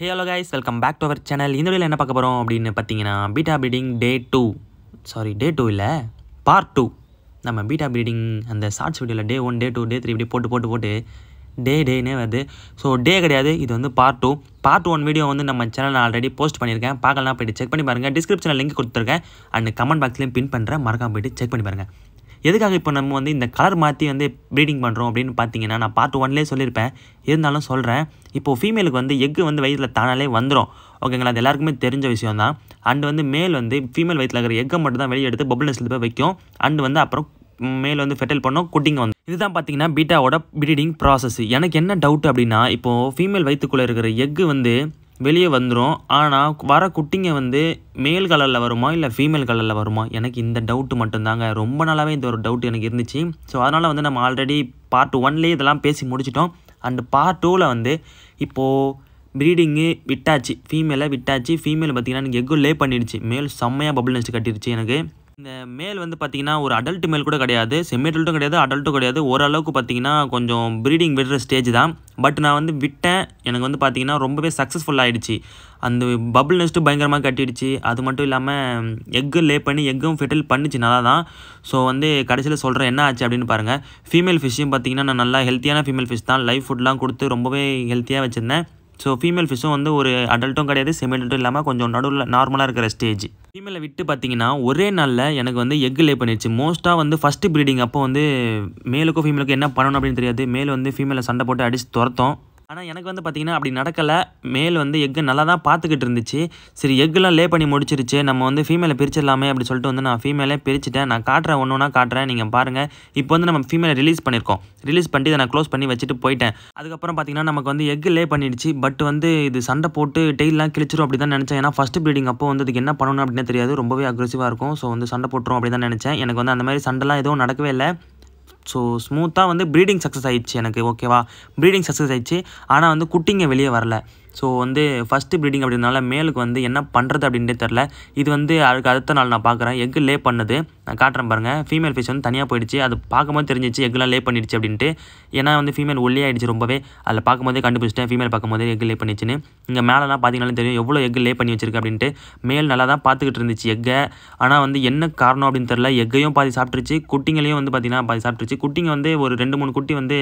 hello guys welcome back to our channel இந்த வழியில் என்ன பார்க்க போகிறோம் அப்படின்னு பார்த்தீங்கன்னா betta breeding day two sorry day two இல்லை பார்ட் டூ நம்ம பீட்டா பீடிங் அந்த ஷார்ட்ஸ் வீடியோவில் day one day two day three இப்படி போட்டு போட்டு போட்டு டே டேனே வருது ஸோ டே கிடையாது இது வந்து part two part one video வந்து நம்ம சேனல் ஆல்ரெடி போஸ்ட் பண்ணியிருக்கேன் பார்க்கலாம் போய்ட்டு செக் பண்ணி பாருங்கள் டிஸ்கிரிப்ஷனில் லிங்க் கொடுத்துருக்கேன் அண்ட் கமெண்ட் பாக்ஸ்லேயும் பின் பண்ணுறேன் மறக்காம போய்ட்டு செக் பண்ணி பாருங்கள் எதுக்காக இப்போ நம்ம வந்து இந்த கலர் மாற்றி வந்து ப்ரீடிங் பண்ணுறோம் அப்படின்னு பார்த்தீங்கன்னா நான் பார்ட் ஒன்லேயே சொல்லியிருப்பேன் இருந்தாலும் சொல்கிறேன் இப்போது ஃபீமேலுக்கு வந்து எக்கு வந்து வயிற்றில் தானாலே வந்துடும் ஓகேங்களா அது எல்லாருக்குமே தெரிஞ்ச விஷயம் தான் அண்டு வந்து மேல் வந்து ஃபீமேல் வயிற்றில் இருக்கிற எக்கை மட்டும் தான் வெளியே எடுத்து பபுள் நெஸ்ட்டில் போய் வைக்கும் அண்டு வந்து அப்புறம் மேல் வந்து ஃபெட்டல் பண்ணோம் குட்டிங்க வந்து இதுதான் பார்த்தீங்கன்னா பீட்டாவோட ப்ரீடிங் ப்ராசஸ் எனக்கு என்ன டவுட் அப்படின்னா இப்போது ஃபீமேல் வயிற்றுக்குள்ளே இருக்கிற எக்கு வந்து வெளியே வந்துடும் ஆனால் வர குட்டிங்க வந்து மேல் கலரில் வருமா இல்லை ஃபீமேல் கலரில் வருமா எனக்கு இந்த டவுட்டு மட்டும்தாங்க ரொம்ப நாளாகவே இந்த ஒரு டவுட் எனக்கு இருந்துச்சு ஸோ அதனால் வந்து நம்ம ஆல்ரெடி பார்ட் ஒன்லேயே இதெல்லாம் பேசி முடிச்சிட்டோம் அண்டு பார்ட் டூவில் வந்து இப்போது ப்ரீடிங்கு விட்டாச்சு ஃபீமேலை விட்டாச்சு ஃபீமேல் பார்த்திங்கன்னா எனக்கு எக்கு லே பண்ணிடுச்சு மேல் செம்மையாக பபுள் நெஸ்ட் கட்டிடுச்சு எனக்கு இந்த மேல் வந்து பார்த்திங்கன்னா ஒரு அடல்ட் மேல் கூட கிடையாது செம்மி அடல்ட்டும் கிடையாது அடல்ட்டும் கிடையாது ஓரளவுக்கு பார்த்திங்கன்னா கொஞ்சம் ப்ரீடிங் விடுற ஸ்டேஜ் தான் பட் நான் வந்து விட்டேன் எனக்கு வந்து பார்த்திங்கன்னா ரொம்பவே சக்ஸஸ்ஃபுல் ஆகிடுச்சு அந்த பபுள் நெஸ்ட்டு பயங்கரமாக கட்டிடுச்சு அது மட்டும் இல்லாமல் எக்கு லே பண்ணி எக்கும் ஃபெட்டில் பண்ணிச்சு நல்லா தான் ஸோ வந்து கடைசியில் சொல்கிறேன் என்ன ஆச்சு அப்படின்னு பாருங்கள் ஃபீமேல் ஃபிஷ்ஷும் பார்த்திங்கன்னா நான் நல்லா ஹெல்த்தியான ஃபீமேல் ஃபிஷ் தான் லைஃப் ஃபுட்லாம் கொடுத்து ரொம்பவே ஹெல்த்தியாக வச்சுருந்தேன் ஸோ ஃபீமேல் ஃபிஷ்ஷும் வந்து ஒரு அடல்ட்டும் கிடையாது செமி அடல்ட்டும் இல்லாமல் கொஞ்சம் நடுவில் நார்மலாக இருக்கிற ஸ்டேஜ் ஃபீமேலை விட்டு பார்த்தீங்கன்னா ஒரே நாளில் எனக்கு வந்து எக் லே பண்ணிடுச்சு மோஸ்ட்டாக வந்து ஃபஸ்ட்டு ப்ரீடிங் அப்போ வந்து மேலுக்கும் ஃபீமேலுக்கும் என்ன பண்ணணும் அப்படின்னு தெரியாது மேலே வந்து ஃபீமேலை சண்டை போட்டு அடித்து துரத்தோம் ஆனால் எனக்கு வந்து பார்த்திங்கன்னா அப்படி நடக்கலை மேல் வந்து எக்கு நல்லா தான் பார்த்துக்கிட்டு இருந்துச்சு சரி எக்குலாம் லே பண்ணி முடிச்சிருச்சு நம்ம வந்து ஃபீமேலை பிரிச்சிடலாமே அப்படி சொல்லிட்டு வந்து நான் ஃபீமேலே பிரிச்சுட்டேன் நான் காட்டுறேன் ஒன்று ஒன்றா காட்டுறேன் நீங்கள் பாருங்கள் இப்போ வந்து நம்ம ஃபீமேலை ரிலீஸ் பண்ணியிருக்கோம் ரிலீஸ் பண்ணிட்டு இதை நான் க்ளோஸ் பண்ணி வச்சுட்டு போயிட்டேன் அதுக்கப்புறம் பார்த்திங்கன்னா நமக்கு வந்து எக்கு லே பண்ணிடுச்சு பட் வந்து இது சண்டை போட்டு டெய்லாம் கிழிச்சிரும் அப்படி தான் நினச்சேன் ஏன்னா ஃபஸ்ட்டு ப்ரீடிங் அப்போ வந்து இதுக்கு என்ன பண்ணணும் அப்படின்னு தெரியாது ரொம்பவே அக்ரெசிவாக இருக்கும் ஸோ வந்து சண்டை போட்டுரும் அப்படி தான் நினச்சேன் எனக்கு வந்து அந்த மாதிரி சண்டைலாம் எதுவும் நடக்கவே இல்லை ஸோ ஸ்மூத்தாக வந்து ப்ரீடிங் சக்ஸஸ் ஆகிடுச்சு எனக்கு ஓகேவா ப்ரீடிங் சக்ஸஸ் ஆகிடுச்சு ஆனால் வந்து குட்டிங்க வெளியே வரல ஸோ வந்து ஃபஸ்ட்டு ப்ரீடிங் அப்படின்றதுனால மேலுக்கு வந்து என்ன பண்ணுறது அப்படின்ட்டே தெரில இது வந்து அதுக்கு அடுத்த நாள் நான் பார்க்குறேன் எக்கு லே பண்ணுது நான் காட்டுறேன் பாருங்கள் ஃபீமேல் ஃபிஷ் வந்து தனியாக போயிடுச்சு அது பார்க்கும்போது தெரிஞ்சிச்சு எக்லாம் லே பண்ணிடுச்சு அப்படின்ட்டு ஏன்னா வந்து ஃபீமேல் ஆகிடுச்சு ரொம்பவே அதில் பார்க்கும்போதே கண்டுபிடிச்சிட்டேன் ஃபீமேல் பார்க்கும்போது எக் லே பண்ணிச்சுன்னு இங்கே மேலாம் பார்த்தீங்கனாலும் தெரியும் எவ்வளோ எக் லே பண்ணி வச்சிருக்கு அப்படின்ட்டு மேல் நல்லா தான் பார்த்துக்கிட்டு இருந்துச்சு எக்கை ஆனால் வந்து என்ன காரணம் அப்படின்னு தெரில எக்கையும் பாதி சாப்பிட்ருச்சு குட்டிங்களையும் வந்து பார்த்திங்கன்னா பாதி சாப்பிட்ருச்சு குட்டிங்க வந்து ஒரு ரெண்டு மூணு குட்டி வந்து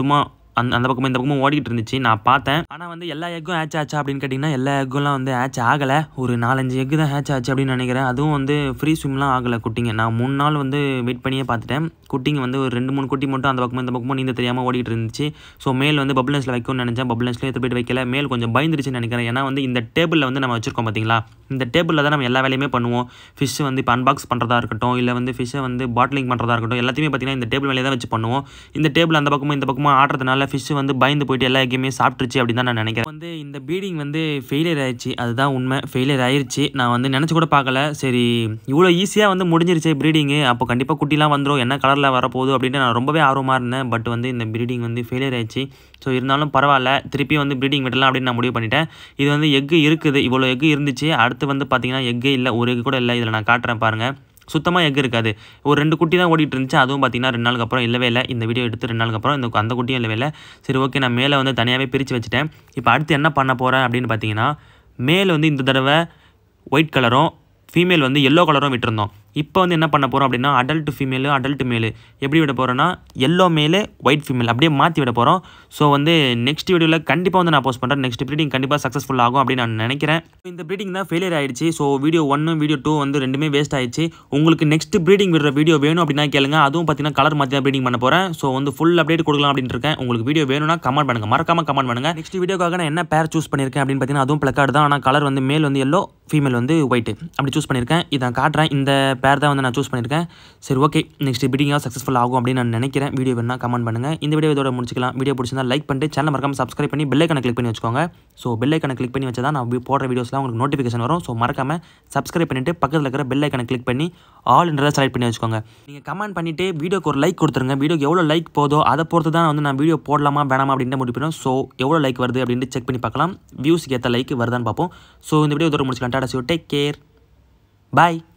சும்மா அந்த அந்த பக்கமும் இந்த பக்கமும் ஓடிக்கிட்டு இருந்துச்சு நான் பார்த்தேன் ஆனால் வந்து எல்லா எக்கும் ஹேச் ஆச்சா அப்படின்னு கேட்டிங்கன்னா எல்லா எக்கும்லாம் வந்து ஹேட்ச் ஆகலை ஒரு நாலஞ்சு எக்கு தான் ஹேட்ச் ஆச்சு அப்படின்னு நினைக்கிறேன் அதுவும் வந்து ஃப்ரீ ஸ்விம்லாம் ஆகலை குட்டிங்க நான் மூணு நாள் வந்து வெயிட் பண்ணியே பார்த்துட்டேன் குட்டிங்க வந்து ஒரு ரெண்டு மூணு குட்டி மட்டும் அந்த பக்கமும் இந்த பக்கமும் நீந்த தெரியாமல் ஓடிக்கிட்டு இருந்துச்சு ஸோ மேல் வந்து பபுலன்ஸில் வைக்கணும்னு நினச்சேன் பபுலன்ஸ்லேயே எடுத்து போய்ட்டு வைக்கல மேல் கொஞ்சம் பயந்துருச்சுன்னு நினைக்கிறேன் ஏன்னா வந்து இந்த டேபிளில் வந்து நம்ம வச்சுருக்கோம் பார்த்தீங்களா இந்த டேபிளில் தான் நம்ம எல்லா வேலையுமே பண்ணுவோம் ஃபிஷ்ஷு வந்து இப்போ அன்பாக்ஸ் பண்ணுறதா இருக்கட்டும் இல்லை வந்து ஃபிஷ்ஷை வந்து பாட்டிலிங் பண்ணுறதா இருக்கட்டும் எல்லாத்தையுமே பார்த்திங்கன்னா இந்த டேபிள் வேலையை தான் வச்சு பண்ணுவோம் இந்த டேபிள் அந்த பக்கமும் இந்த பக்கமும் ஆடுறதுனால ஃபிஷ் வந்து பயந்து போயிட்டு எல்லா எங்கேயுமே சாப்பிட்டுருச்சு அப்படின்னு தான் நான் நினைக்கிறேன் வந்து இந்த பீடிங் வந்து ஃபெயிலியர் ஆயிடுச்சு அதுதான் உண்மை ஃபெயிலியர் ஆயிடுச்சு நான் வந்து நினச்சி கூட பார்க்கல சரி இவ்வளோ ஈஸியாக வந்து முடிஞ்சிருச்சு ப்ரீடிங்கு அப்போ கண்டிப்பாக குட்டிலாம் வந்துடும் என்ன கலரில் வரப்போகுது அப்படின்ட்டு நான் ரொம்பவே ஆர்வமாக இருந்தேன் பட் வந்து இந்த ப்ரீடிங் வந்து ஃபெயிலியர் ஆயிடுச்சு ஸோ இருந்தாலும் பரவாயில்ல திருப்பி வந்து ப்ரீடிங் விடலாம் அப்படின்னு நான் முடிவு பண்ணிட்டேன் இது வந்து எக்கு இருக்குது இவ்வளோ எக்கு இருந்துச்சு அடுத்து வந்து பார்த்திங்கன்னா எக்கே இல்லை ஒரு எக்கு கூட இல்லை இதில் நான் காட்டுறேன் பாருங்கள் சுத்தமாக எக் இருக்காது ஒரு ரெண்டு குட்டி தான் ஓடிட்டு இருந்துச்சு அதுவும் பார்த்திங்கன்னா ரெண்டு நாளுக்கு அப்புறம் இல்லவே இல்லை இந்த வீடியோ எடுத்து ரெண்டு நாளுக்கு அப்புறம் இந்த அந்த குட்டியும் இல்லவே இல்லை சரி ஓகே நான் மேலே வந்து தனியாகவே பிரித்து வச்சுட்டேன் இப்போ அடுத்து என்ன பண்ண போகிறேன் அப்படின்னு பார்த்தீங்கன்னா மேல் வந்து இந்த தடவை ஒயிட் கலரும் ஃபீமேல் வந்து எல்லோ கலரும் விட்டுருந்தோம் இப்போ வந்து என்ன பண்ண போகிறோம் அப்படின்னா அடல்ட் ஃபீமேலு அடல்ட் மேலு எப்படி விட போகிறோன்னா எல்லோ மேலு ஒயிட் ஃபீமேல் அப்படியே மாற்றி விட போகிறோம் ஸோ வந்து நெக்ஸ்ட் வீடியோவில் கண்டிப்பாக வந்து நான் போஸ்ட் பண்ணுறேன் நெக்ஸ்ட் ப்ரீடிங் கண்டிப்பாக சக்ஸஸ்ஃபுல் ஆகும் அப்படின்னு நான் நினைக்கிறேன் இந்த ப்ரீடிங் தான் ஃபெயிலியர் ஆயிடுச்சு ஸோ வீடியோ ஒன்று வீடியோ டூ வந்து ரெண்டுமே வேஸ்ட் ஆயிடுச்சு உங்களுக்கு நெக்ஸ்ட் ப்ரீடிங் விடுற வீடியோ வேணும் அப்படின்னா கேளுங்க அதுவும் பார்த்தீங்கன்னா கலர் மாற்றி தான் ப்ரீடிங் பண்ண போகிறேன் ஸோ வந்து ஃபுல் அப்டேட் கொடுக்கலாம் அப்படின்ட்டு இருக்கேன் உங்களுக்கு வீடியோ வேணும்னா கமெண்ட் பண்ணுங்கள் மறக்காமல் கமெண்ட் பண்ணுங்கள் நெக்ஸ்ட் வீடியோக்காக நான் என்ன பேர் சூஸ் பண்ணியிருக்கேன் அப்படின்னு பார்த்தீங்கன்னா அதுவும் பிளக்கார்டு தான் ஆனால் கலர் வந்து மேல் வந்து எல்லோ ஃபீமேல் வந்து ஒயிட் அப்படி சூஸ் பண்ணியிருக்கேன் இதை காட்டுறேன் இந்த பேர் தான் வந்து நான் சூஸ் பண்ணியிருக்கேன் சரி ஓகே நெக்ஸ்ட் பிடிங்காக சக்ஸஸ்ஃபுல் ஆகும் அப்படின்னு நான் நினைக்கிறேன் வீடியோ வேணால் கமெண்ட் பண்ணுங்கள் இந்த வீடியோ இதோட முடிச்சிக்கலாம் வீடியோ பிடிச்சிருந்தா லைக் பண்ணிட்டு சேனல் மறக்காமல் சப்ஸ்கிரைப் பண்ணி பெல்லைக்கான கிளிக் பண்ணி வச்சுக்கோங்க ஸோ பெல்லைக்கான கிளிக் பண்ணி வச்சா தான் நான் போடுற வீடியோஸ்லாம் உங்களுக்கு நோட்டிஃபிகேஷன் வரும் ஸோ மறக்காமல் சப்ஸ்கிரைப் பண்ணிவிட்டு பக்கத்தில் இருக்கிற பெல் ஐக்கான கிளிக் பண்ணி ஆல் இண்டர் செலக்ட் பண்ணி வச்சுக்கோங்க நீங்கள் கமெண்ட் பண்ணிவிட்டு வீடியோக்கு ஒரு லைக் கொடுத்துருங்க வீடியோக்கு எவ்வளோ லைக் போதோ அதை பொறுத்து தான் வந்து நான் வீடியோ போடலாமா வேணாமா அப்படின்ட்டு முடிவு ஸோ எவ்வளோ லைக் வருது அப்படின்ட்டு செக் பண்ணி பார்க்கலாம் வியூஸ்க்கு ஏற்ற லைக் வருதான்னு பார்ப்போம் ஸோ இந்த வீடியோ இதோட முடிச்சுக்கலாம் டாடா ஸோ டேக் கேர் பாய்